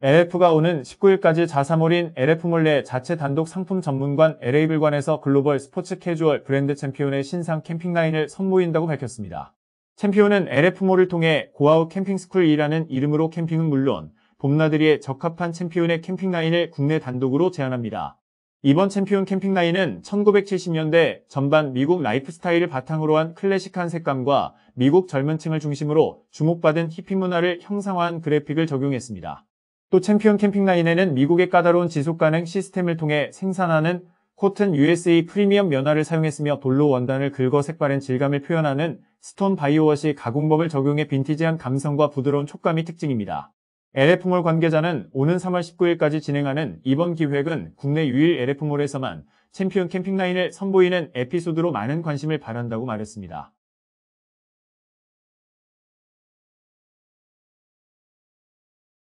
LF가 오는 19일까지 자사몰인 l f 몰내 자체 단독 상품 전문관 LA불관에서 글로벌 스포츠 캐주얼 브랜드 챔피온의 신상 캠핑 라인을 선보인다고 밝혔습니다. 챔피온은 LF몰을 통해 고아우 캠핑스쿨이라는 이름으로 캠핑은 물론 봄나들이에 적합한 챔피온의 캠핑 라인을 국내 단독으로 제안합니다. 이번 챔피온 캠핑 라인은 1970년대 전반 미국 라이프스타일을 바탕으로 한 클래식한 색감과 미국 젊은 층을 중심으로 주목받은 히피 문화를 형상화한 그래픽을 적용했습니다. 또 챔피언 캠핑라인에는 미국의 까다로운 지속가능 시스템을 통해 생산하는 코튼 USA 프리미엄 면화를 사용했으며 돌로 원단을 긁어 색바른 질감을 표현하는 스톤 바이오워시 가공법을 적용해 빈티지한 감성과 부드러운 촉감이 특징입니다. LF몰 관계자는 오는 3월 19일까지 진행하는 이번 기획은 국내 유일 LF몰에서만 챔피언 캠핑라인을 선보이는 에피소드로 많은 관심을 바란다고 말했습니다.